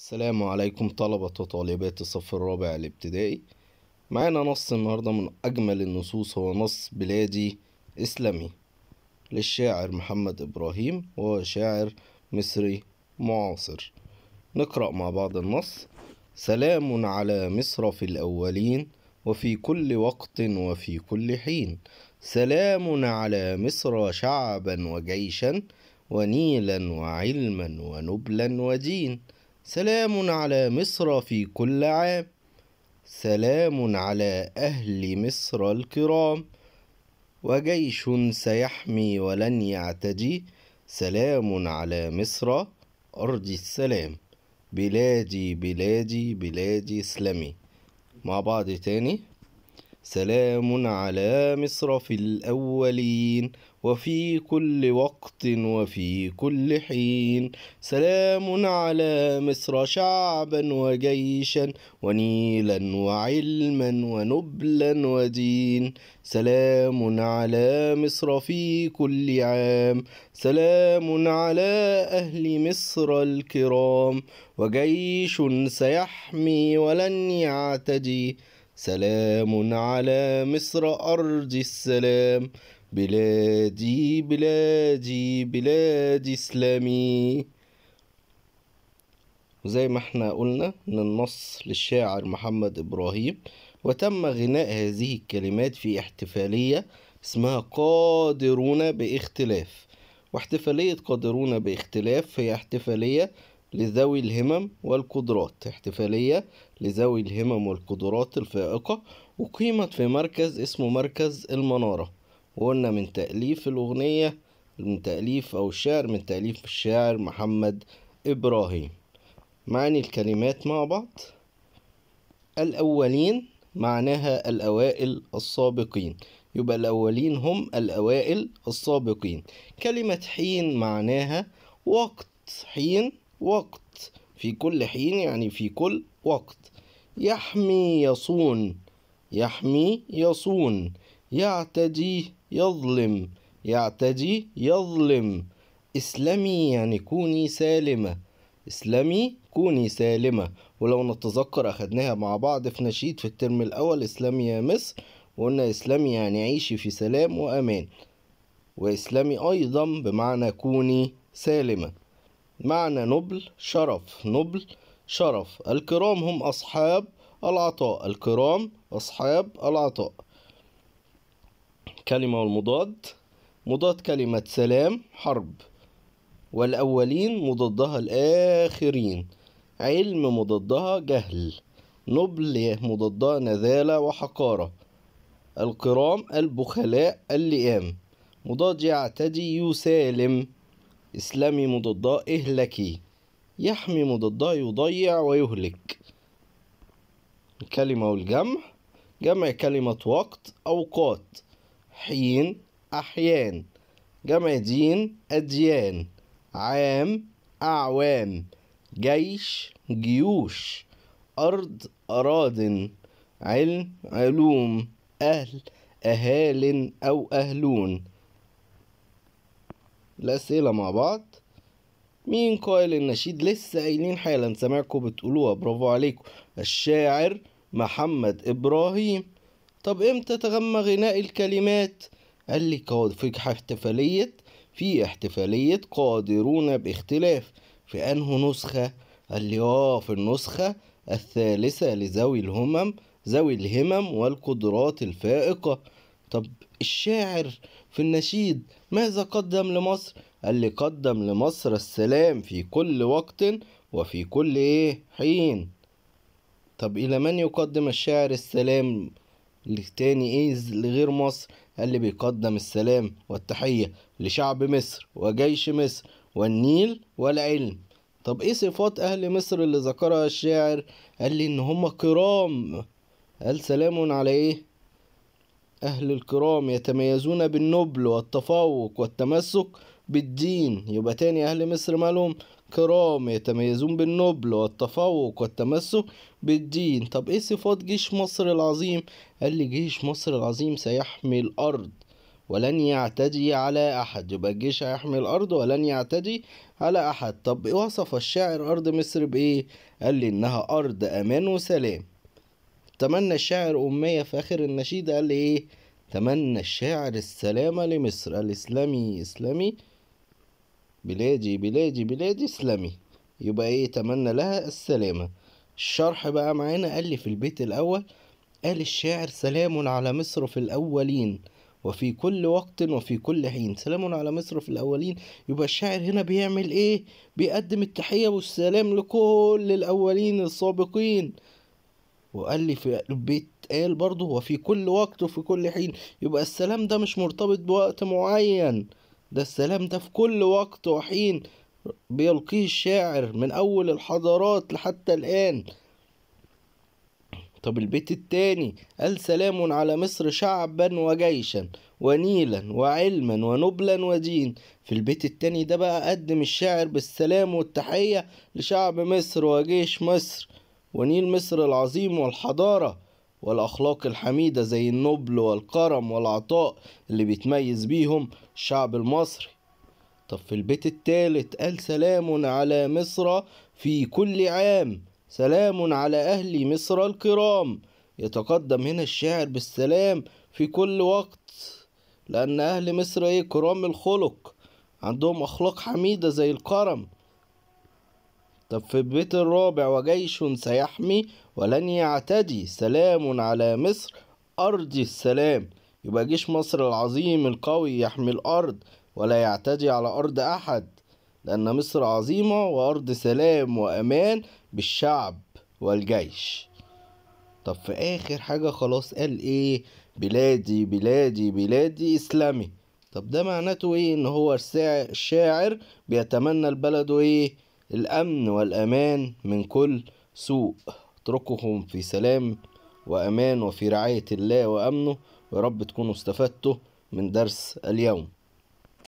السلام عليكم طلبة وطالبات الصف الرابع الابتدائي معانا نص النهاردة من أجمل النصوص هو نص بلادي إسلامي للشاعر محمد إبراهيم وهو شاعر مصري معاصر نقرأ مع بعض النص سلام على مصر في الأولين وفي كل وقت وفي كل حين سلام على مصر شعبا وجيشا ونيلا وعلما ونبلا ودين سلام على مصر في كل عام سلام على أهل مصر الكرام وجيش سيحمي ولن يعتدي سلام على مصر أرض السلام بلادي بلادي بلادي اسلمي مع بعض تاني سلام على مصر في الأولين وفي كل وقت وفي كل حين سلام على مصر شعبا وجيشا ونيلا وعلما ونبلا ودين سلام على مصر في كل عام سلام على أهل مصر الكرام وجيش سيحمي ولن يعتدي سلام على مصر أرض السلام بلادي بلادي بلادي إسلامي وزي ما احنا قلنا ان النص للشاعر محمد إبراهيم وتم غناء هذه الكلمات في احتفالية اسمها قادرون باختلاف واحتفالية قادرون باختلاف هي احتفالية لذوي الهمم والقدرات احتفالية لذوي الهمم والقدرات الفائقة أقيمت في مركز اسمه مركز المنارة وقلنا من تأليف الأغنية من تأليف أو الشعر من تأليف الشاعر محمد إبراهيم معاني الكلمات مع بعض الأولين معناها الأوائل السابقين يبقى الأولين هم الأوائل السابقين كلمة حين معناها وقت حين وقت في كل حين يعني في كل وقت يحمي يصون يحمي يصون يعتدي يظلم يعتدي يظلم اسلمي يعني كوني سالمة اسلمي كوني سالمة ولو نتذكر أخدناها مع بعض في نشيد في الترم الأول اسلمي يا مصر وقلنا اسلمي يعني عيشي في سلام وأمان واسلمي أيضا بمعنى كوني سالمة معنى نبل شرف نبل شرف الكرام هم أصحاب العطاء الكرام أصحاب العطاء كلمة والمضاد مضاد كلمة سلام حرب والأولين مضادها الآخرين علم مضادها جهل نبل مضادها نذالة وحقارة الكرام البخلاء اللئام مضاد يعتدي يسالم إسلامي مضاداه إهلكي يحمي مضاداه يضيع ويهلك الكلمة والجمع جمع كلمة وقت أوقات حين أحيان جمع دين أديان عام أعوام جيش جيوش أرض أراد علم علوم أهل أهال أو أهلون الأسئلة مع بعض مين قائل النشيد لسه قايلين حالا سمعكم بتقولوها برافو عليكم الشاعر محمد إبراهيم طب امتى تغمى غناء الكلمات قال لي في احتفالية في احتفالية قادرون باختلاف في أنه نسخة قال لي اه في النسخة الثالثة لذوي الهمم ذوي الهمم والقدرات الفائقة طب الشاعر في النشيد ماذا قدم لمصر قال لي قدم لمصر السلام في كل وقت وفي كل ايه حين طب الى من يقدم الشاعر السلام لتاني ايه لغير مصر قال لي بيقدم السلام والتحية لشعب مصر وجيش مصر والنيل والعلم طب ايه صفات اهل مصر اللي ذكرها الشاعر قال لي ان هم كرام قال سلام على ايه أهل الكرام يتميزون بالنبل والتفوق والتمسك بالدين يبقى تاني أهل مصر مالهم كرام يتميزون بالنبل والتفوق والتمسك بالدين طب إيه صفات جيش مصر العظيم قال لي جيش مصر العظيم سيحمي الأرض ولن يعتدي على أحد يبقى الجيش هيحمي الأرض ولن يعتدي على أحد طب وصف الشاعر أرض مصر بإيه قال لي إنها أرض أمان وسلام تمنى الشاعر أمية في آخر النشيد قال لي إيه تمنى الشاعر السلامة لمصر الإسلامي إسلامي بلادي بلادي بلادي إسلامي يبقى إيه تمنى لها السلامة الشرح بقى معانا قال لي في البيت الأول قال الشاعر سلام على مصر في الأولين وفي كل وقت وفي كل حين سلام على مصر في الأولين يبقى الشاعر هنا بيعمل إيه بيقدم التحية والسلام لكل الأولين السابقين وقال لي في قال برضه هو في كل وقت وفي كل حين يبقى السلام ده مش مرتبط بوقت معين ده السلام ده في كل وقت وحين بيلقيه الشاعر من أول الحضارات لحتى الآن طب البيت التاني قال سلام على مصر شعبا وجيشا ونيلا وعلما ونبلا ودين في البيت التاني ده بقى قدم الشاعر بالسلام والتحية لشعب مصر وجيش مصر ونيل مصر العظيم والحضارة والأخلاق الحميدة زي النبل والكرم والعطاء اللي بيتميز بيهم الشعب المصري طب في البيت التالت قال سلام على مصر في كل عام سلام على أهل مصر الكرام يتقدم هنا الشاعر بالسلام في كل وقت لأن أهل مصر إيه كرام الخلق عندهم أخلاق حميدة زي الكرم طب في البيت الرابع وجيش سيحمي ولن يعتدي سلام على مصر أرض السلام يبقى جيش مصر العظيم القوي يحمي الأرض ولا يعتدي على أرض أحد لأن مصر عظيمة وأرض سلام وأمان بالشعب والجيش طب في آخر حاجة خلاص قال إيه بلادي بلادي بلادي إسلامي طب ده معناته إيه إن هو الشاعر بيتمنى البلد إيه الأمن والأمان من كل سوء اتركهم في سلام وأمان وفي رعاية الله وأمنه ورب تكونوا استفدتوا من درس اليوم